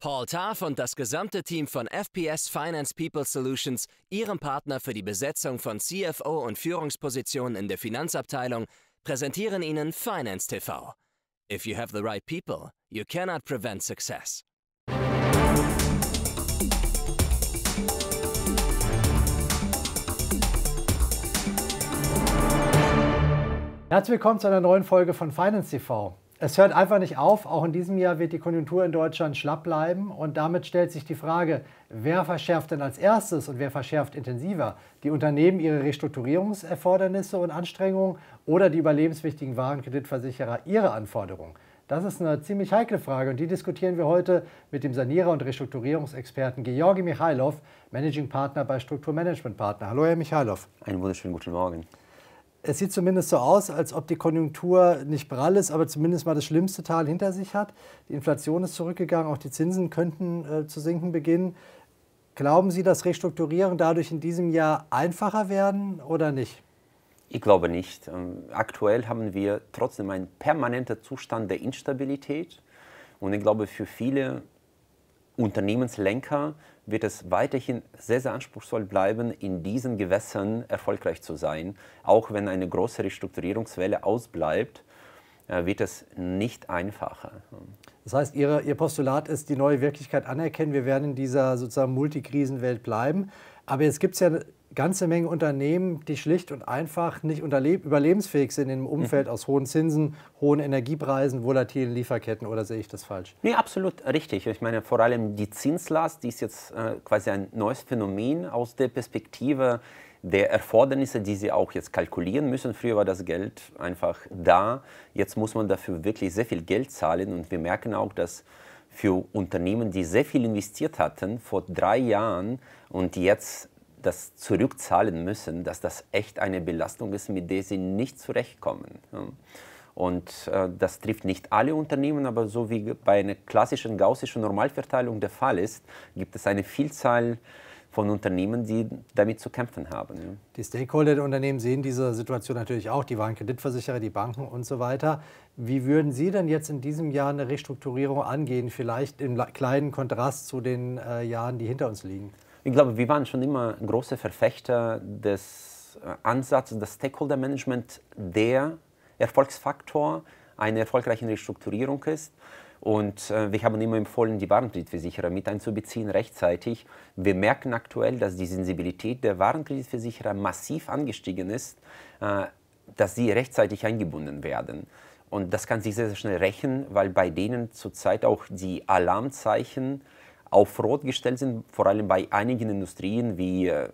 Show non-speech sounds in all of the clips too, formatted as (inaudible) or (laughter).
Paul Tarf und das gesamte Team von FPS Finance People Solutions, ihrem Partner für die Besetzung von CFO und Führungspositionen in der Finanzabteilung, präsentieren Ihnen Finance TV. If you have the right people, you cannot prevent success. Herzlich willkommen zu einer neuen Folge von Finance TV es hört einfach nicht auf. Auch in diesem Jahr wird die Konjunktur in Deutschland schlapp bleiben. Und damit stellt sich die Frage, wer verschärft denn als erstes und wer verschärft intensiver? Die Unternehmen ihre Restrukturierungserfordernisse und Anstrengungen oder die überlebenswichtigen Warenkreditversicherer ihre Anforderungen? Das ist eine ziemlich heikle Frage und die diskutieren wir heute mit dem Sanierer und Restrukturierungsexperten Georgi Michailov, Managing Partner bei Strukturmanagement Partner. Hallo, Herr Michailov. Einen wunderschönen guten Morgen es sieht zumindest so aus, als ob die Konjunktur nicht prall ist, aber zumindest mal das schlimmste Tal hinter sich hat. Die Inflation ist zurückgegangen, auch die Zinsen könnten äh, zu sinken beginnen. Glauben Sie, dass Restrukturieren dadurch in diesem Jahr einfacher werden oder nicht? Ich glaube nicht. Ähm, aktuell haben wir trotzdem einen permanenten Zustand der Instabilität. Und ich glaube, für viele Unternehmenslenker wird es weiterhin sehr, sehr anspruchsvoll bleiben, in diesen Gewässern erfolgreich zu sein. Auch wenn eine große Restrukturierungswelle ausbleibt, äh, wird es nicht einfacher. Das heißt, Ihre, Ihr Postulat ist, die neue Wirklichkeit anerkennen. Wir werden in dieser sozusagen Multikrisenwelt bleiben. Aber jetzt gibt es ja ganze Menge Unternehmen, die schlicht und einfach nicht überlebensfähig sind in einem Umfeld mhm. aus hohen Zinsen, hohen Energiepreisen, volatilen Lieferketten oder sehe ich das falsch? Nee, absolut richtig. Ich meine, vor allem die Zinslast, die ist jetzt äh, quasi ein neues Phänomen aus der Perspektive der Erfordernisse, die sie auch jetzt kalkulieren müssen. Früher war das Geld einfach da. Jetzt muss man dafür wirklich sehr viel Geld zahlen und wir merken auch, dass für Unternehmen, die sehr viel investiert hatten vor drei Jahren und jetzt das zurückzahlen müssen, dass das echt eine Belastung ist, mit der sie nicht zurechtkommen. Und äh, das trifft nicht alle Unternehmen, aber so wie bei einer klassischen gaußischen Normalverteilung der Fall ist, gibt es eine Vielzahl von Unternehmen, die damit zu kämpfen haben. Die Stakeholder der Unternehmen sehen diese Situation natürlich auch, die waren Kreditversicherer, die Banken und so weiter. Wie würden Sie denn jetzt in diesem Jahr eine Restrukturierung angehen, vielleicht im kleinen Kontrast zu den äh, Jahren, die hinter uns liegen? Ich glaube, wir waren schon immer große Verfechter des äh, Ansatzes, dass Stakeholder Management der Erfolgsfaktor einer erfolgreichen Restrukturierung ist. Und äh, wir haben immer empfohlen, die Warenkreditversicherer mit einzubeziehen, rechtzeitig. Wir merken aktuell, dass die Sensibilität der Warenkreditversicherer massiv angestiegen ist, äh, dass sie rechtzeitig eingebunden werden. Und das kann sich sehr, sehr schnell rächen, weil bei denen zurzeit auch die Alarmzeichen auf Rot gestellt sind, vor allem bei einigen Industrien wie äh,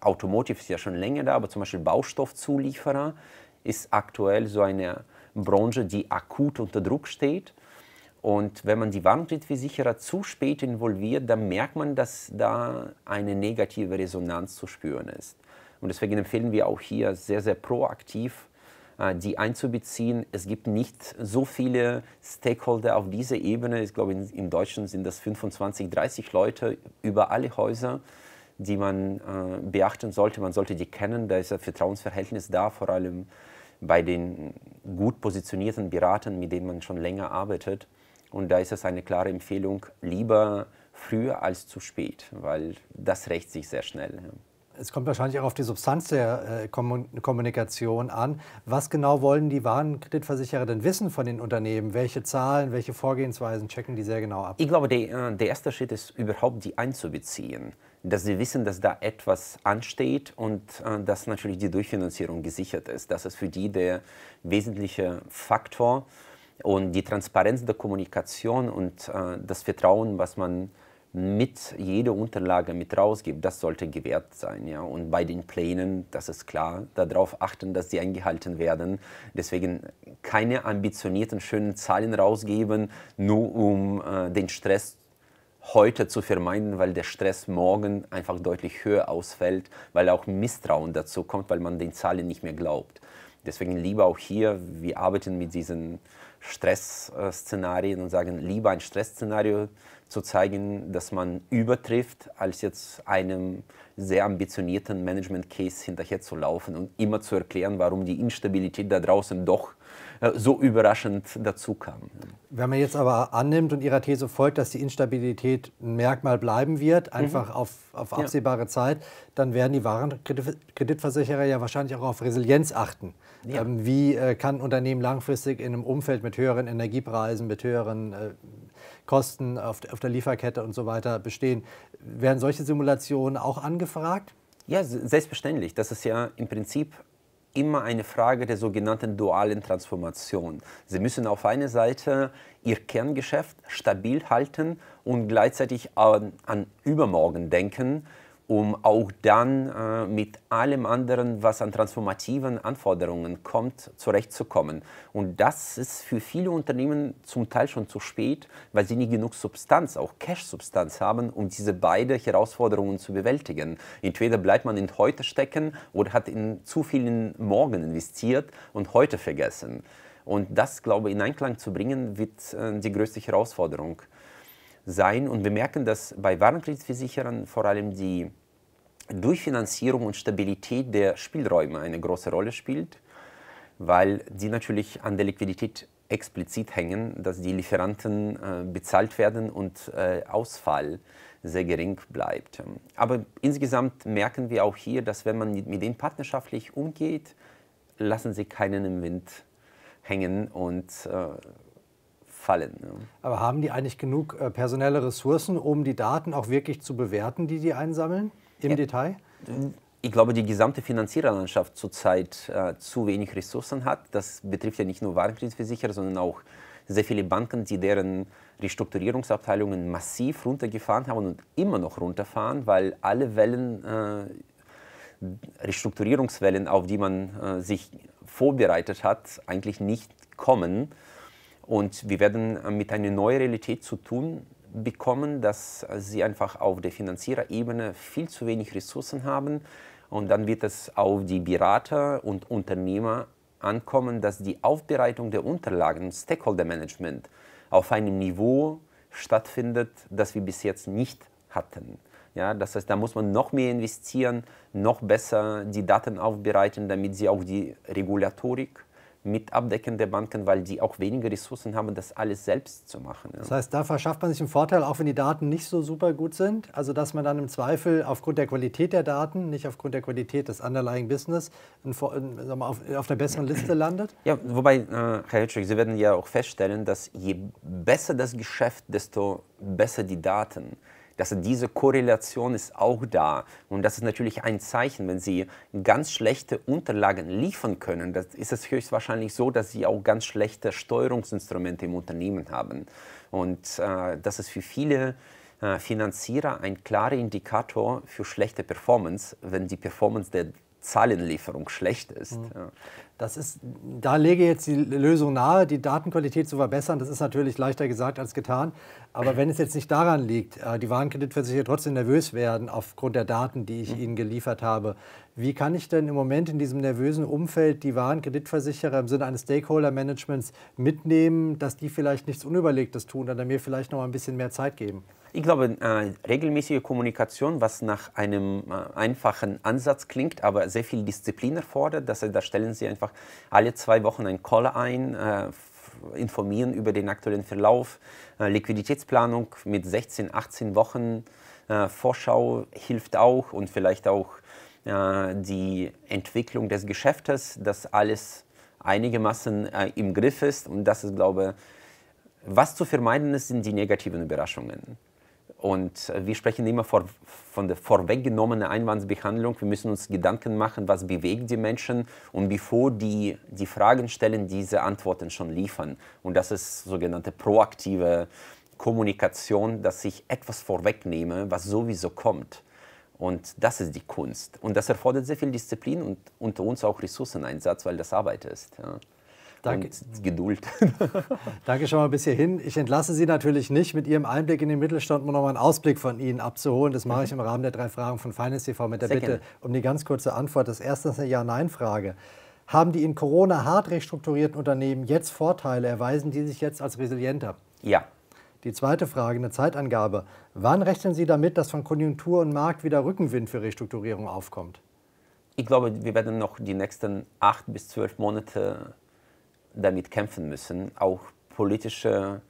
Automotive ist ja schon länger da, aber zum Beispiel Baustoffzulieferer ist aktuell so eine Branche, die akut unter Druck steht. Und wenn man die Warmkreditversicherer zu spät involviert, dann merkt man, dass da eine negative Resonanz zu spüren ist. Und deswegen empfehlen wir auch hier sehr, sehr proaktiv äh, die einzubeziehen. Es gibt nicht so viele Stakeholder auf dieser Ebene. Ich glaube, in, Deutschland sind das 25, 30 Leute über alle Häuser, die man äh, beachten sollte. Man sollte die kennen. Da ist ein Vertrauensverhältnis da, vor allem bei den gut positionierten Beratern, mit denen man schon länger arbeitet. Und da ist es eine klare Empfehlung, lieber früher als zu spät, weil das rächt sich sehr schnell es kommt wahrscheinlich auch auf die Substanz der äh, Kommunikation an. Was genau wollen die Warenkreditversicherer denn wissen von den Unternehmen? Welche Zahlen, welche Vorgehensweisen checken die sehr genau ab? Ich glaube, die, äh, der erste Schritt ist überhaupt, die einzubeziehen dass sie wissen, dass da etwas ansteht und äh, dass natürlich die Durchfinanzierung gesichert ist. Das ist für die der wesentliche Faktor und die Transparenz der Kommunikation und äh, das Vertrauen, was man mit jede Unterlage mit rausgibt, das sollte gewährt sein. Ja? Und bei den Plänen, das ist klar, darauf achten, dass sie eingehalten werden. Deswegen keine ambitionierten, schönen Zahlen rausgeben, nur um äh, den Stress heute zu vermeiden, weil der Stress morgen einfach deutlich höher ausfällt, weil auch Misstrauen dazu kommt, weil man den Zahlen nicht mehr glaubt. Deswegen lieber auch hier, wir arbeiten mit diesen Stressszenarien und sagen, lieber ein Stressszenario zu zeigen, dass man übertrifft, als jetzt einem sehr ambitionierten Management-Case hinterher zu laufen und immer zu erklären, warum die Instabilität da draußen doch äh, so überraschend dazu kam. Wenn man jetzt aber annimmt und Ihrer These folgt, dass die Instabilität ein Merkmal bleiben wird, mhm. einfach mhm. auf, auf absehbare ja. Zeit, dann werden die Warenkreditversicherer ja wahrscheinlich auch auf Resilienz achten. Ja. Ähm, wie äh, kann ein Unternehmen langfristig in einem Umfeld mit höheren Energiepreisen, mit höheren äh, Kosten auf, auf der Lieferkette und so weiter bestehen. Werden solche Simulationen auch angefragt? Ja, selbstverständlich. Das ist ja im Prinzip immer eine Frage der sogenannten dualen Transformation. Sie müssen auf einer Seite ihr Kerngeschäft stabil halten und gleichzeitig an, an Übermorgen denken um auch dann äh, mit allem anderen, was an transformativen Anforderungen kommt, zurechtzukommen. Und das ist für viele Unternehmen zum Teil schon zu spät, weil sie nicht genug Substanz, auch Cash-Substanz haben, um diese beiden Herausforderungen zu bewältigen. Entweder bleibt man in heute stecken oder hat in zu vielen Morgen investiert und heute vergessen. Und das, glaube ich, in Einklang zu bringen, wird äh, die größte Herausforderung sein. Und wir merken, dass bei Warenkreditversicherern vor allem die durch Finanzierung und Stabilität der Spielräume eine große Rolle spielt, weil die natürlich an der Liquidität explizit hängen, dass die Lieferanten äh, bezahlt werden und äh, Ausfall sehr gering bleibt. Aber insgesamt merken wir auch hier, dass wenn man mit denen partnerschaftlich umgeht, lassen sie keinen im Wind hängen und äh, fallen. Ja. Aber haben die eigentlich genug äh, personelle Ressourcen, um die Daten auch wirklich zu bewerten, die die einsammeln? im ja. Detail? Ich glaube, die gesamte Finanziererlandschaft zurzeit äh, zu wenig Ressourcen hat. Das betrifft ja nicht nur Warenkreditversicherer, sondern auch sehr viele Banken, die deren Restrukturierungsabteilungen massiv runtergefahren haben und immer noch runterfahren, weil alle Wellen, äh, Restrukturierungswellen, auf die man äh, sich vorbereitet hat, eigentlich nicht kommen. Und wir werden äh, mit einer neuen Realität zu tun bekommen, dass sie einfach auf der Finanziererebene viel zu wenig Ressourcen haben. Und dann wird es auf die Berater und Unternehmer ankommen, dass die Aufbereitung der Unterlagen, Stakeholder Management, auf einem Niveau stattfindet, das wir bis jetzt nicht hatten. Ja, das heißt, da muss man noch mehr investieren, noch besser die Daten aufbereiten, damit sie auch die Regulatorik mit Abdecken der Banken, weil die auch weniger Ressourcen haben, das alles selbst zu machen. Ja. Das heißt, da verschafft man sich einen Vorteil, auch wenn die Daten nicht so super gut sind. Also, dass man dann im Zweifel aufgrund der Qualität der Daten, nicht aufgrund der Qualität des Underlying Business, in, in, auf, auf, der besseren Liste landet. Ja, wobei, äh, Herr Hitschig, Sie werden ja auch feststellen, dass je besser das Geschäft, desto besser die Daten dass diese Korrelation ist auch da. Und das ist natürlich ein Zeichen, wenn Sie ganz schlechte Unterlagen liefern können, dann ist es höchstwahrscheinlich so, dass Sie auch ganz schlechte Steuerungsinstrumente im Unternehmen haben. Und äh, das ist für viele äh, Finanzierer ein klarer Indikator für schlechte Performance, wenn die Performance der Zahlenlieferung schlecht ist. Mhm. Das ist, da lege jetzt die Lösung nahe, die Datenqualität zu verbessern. Das ist natürlich leichter gesagt als getan. Aber wenn es jetzt nicht daran liegt, äh, die Warenkreditversicherer trotzdem nervös werden aufgrund der Daten, die ich mhm. ihnen geliefert habe, wie kann ich denn im Moment in diesem nervösen Umfeld die Warenkreditversicherer im Sinne eines Stakeholder-Managements mitnehmen, dass die vielleicht nichts Unüberlegtes tun oder mir vielleicht noch ein bisschen mehr Zeit geben? Ich glaube, äh, regelmäßige Kommunikation, was nach einem äh, einfachen Ansatz klingt, aber sehr viel Disziplin erfordert, dass, da stellen Sie einfach alle zwei Wochen einen Call ein, äh, informieren über den aktuellen Verlauf, äh, Liquiditätsplanung mit 16, 18 Wochen äh, Vorschau hilft auch und vielleicht auch äh, die Entwicklung des Geschäftes, dass alles einigermaßen im Griff ist und das ist, glaube ich, was zu vermeiden ist, sind die negativen Überraschungen. Und äh, wir sprechen immer vor, von der vorweggenommenen Einwandsbehandlung. Wir müssen uns Gedanken machen, was bewegt die Menschen und bevor die die Fragen stellen, diese Antworten schon liefern. Und das ist sogenannte proaktive Kommunikation, dass ich etwas vorwegnehme, was sowieso kommt. Und das ist die Kunst. Und das erfordert sehr viel Disziplin und unter uns auch Ressourceneinsatz, weil das Arbeit ist. Ja. Danke. (laughs) Geduld. Danke schon mal bis hierhin. Ich entlasse Sie natürlich nicht mit Ihrem Einblick in den Mittelstand, um mal einen Ausblick von Ihnen abzuholen. Das mache ich mhm. im Rahmen der drei Fragen von Finance TV mit der Sehr Bitte gerne. um die ganz kurze Antwort. Das erste ist eine Ja-Nein-Frage. Haben die in Corona hart restrukturierten Unternehmen jetzt Vorteile? Erweisen die sich jetzt als resilienter? Ja. Die zweite Frage, eine Zeitangabe. Wann rechnen Sie damit, dass von Konjunktur und Markt wieder Rückenwind für Restrukturierung aufkommt? Ich glaube, wir werden noch die nächsten acht bis zwölf Monate damit kämpfen müssen. Auch politische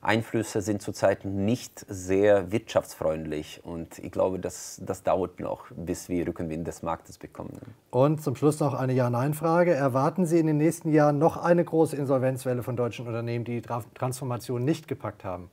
Einflüsse sind zurzeit nicht sehr wirtschaftsfreundlich und ich glaube, das, das dauert noch, bis wir Rückenwind des Marktes bekommen. Und zum Schluss noch eine Ja-Nein-Frage. Erwarten Sie in den nächsten Jahren noch eine große Insolvenzwelle von deutschen Unternehmen, die die Transformation nicht gepackt haben?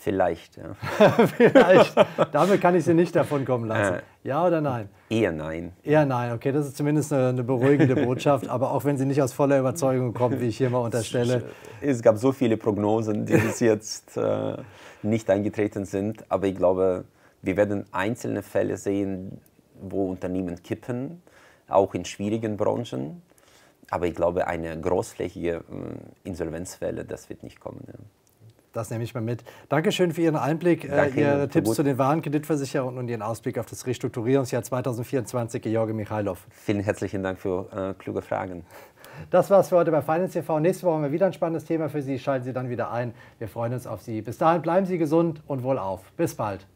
Vielleicht. Ja. (laughs) Vielleicht. Damit kann ich Sie nicht davon kommen lassen. ja oder nein? Eher nein. Eher nein. Okay, das ist zumindest eine, eine beruhigende Botschaft. aber auch wenn sie nicht aus voller Überzeugung kommt, wie ich hier mal unterstelle. Es gab so viele Prognosen, die bis jetzt äh, nicht eingetreten sind. Aber ich glaube, wir werden einzelne Fälle sehen, wo Unternehmen kippen, auch in schwierigen Branchen. Aber ich glaube, eine großflächige äh, Insolvenzwelle, das wird nicht kommen. Ja. Das nehme ich mal mit. Dankeschön für Ihren Einblick, äh, Danke, Ihre Ihnen. Tipps zu den Kreditversicherungen und Ihren Ausblick auf das Restrukturierungsjahr 2024, Georgi Michailov. Vielen herzlichen Dank für äh, kluge Fragen. Das war's für heute bei Finance TV. Nächste Woche haben wir wieder ein spannendes Thema für Sie. Schalten Sie dann wieder ein. Wir freuen uns auf Sie. Bis dahin bleiben Sie gesund und wohlauf. Bis bald.